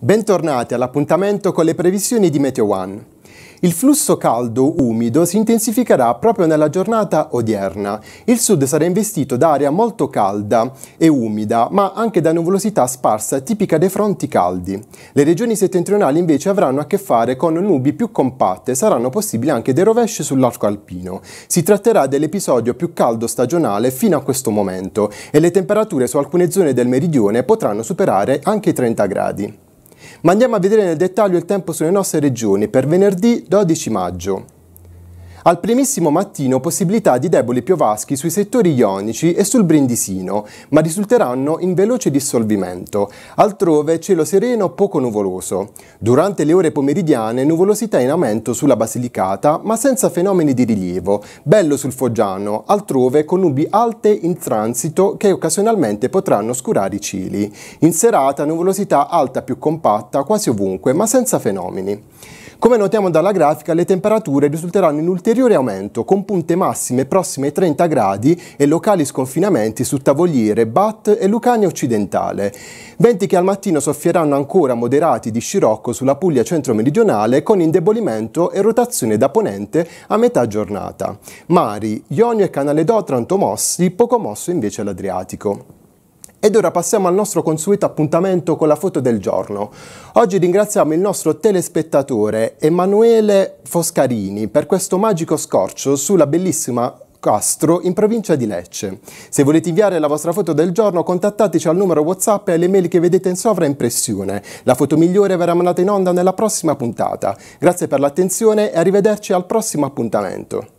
Bentornati all'appuntamento con le previsioni di Meteo One. Il flusso caldo umido si intensificherà proprio nella giornata odierna. Il sud sarà investito da aria molto calda e umida, ma anche da nuvolosità sparsa tipica dei fronti caldi. Le regioni settentrionali invece avranno a che fare con nubi più compatte, e saranno possibili anche dei rovesci sull'arco alpino. Si tratterà dell'episodio più caldo stagionale fino a questo momento e le temperature su alcune zone del meridione potranno superare anche i 30 gradi. Ma andiamo a vedere nel dettaglio il tempo sulle nostre regioni per venerdì 12 maggio. Al primissimo mattino possibilità di deboli piovaschi sui settori ionici e sul Brindisino, ma risulteranno in veloce dissolvimento. Altrove cielo sereno poco nuvoloso. Durante le ore pomeridiane nuvolosità in aumento sulla Basilicata, ma senza fenomeni di rilievo. Bello sul Foggiano, altrove con nubi alte in transito che occasionalmente potranno oscurare i cieli. In serata nuvolosità alta più compatta quasi ovunque, ma senza fenomeni. Come notiamo dalla grafica, le temperature risulteranno in ulteriore aumento, con punte massime prossime ai 30 gradi e locali sconfinamenti su Tavoliere, Bat e Lucania occidentale. Venti che al mattino soffieranno ancora moderati di scirocco sulla Puglia centro-meridionale con indebolimento e rotazione da ponente a metà giornata. Mari, Ionio e Canale d'Otranto mossi, poco mosso invece l'Adriatico. Ed ora passiamo al nostro consueto appuntamento con la foto del giorno. Oggi ringraziamo il nostro telespettatore Emanuele Foscarini per questo magico scorcio sulla bellissima Castro in provincia di Lecce. Se volete inviare la vostra foto del giorno contattateci al numero Whatsapp e alle mail che vedete in sovraimpressione. La foto migliore verrà mandata in onda nella prossima puntata. Grazie per l'attenzione e arrivederci al prossimo appuntamento.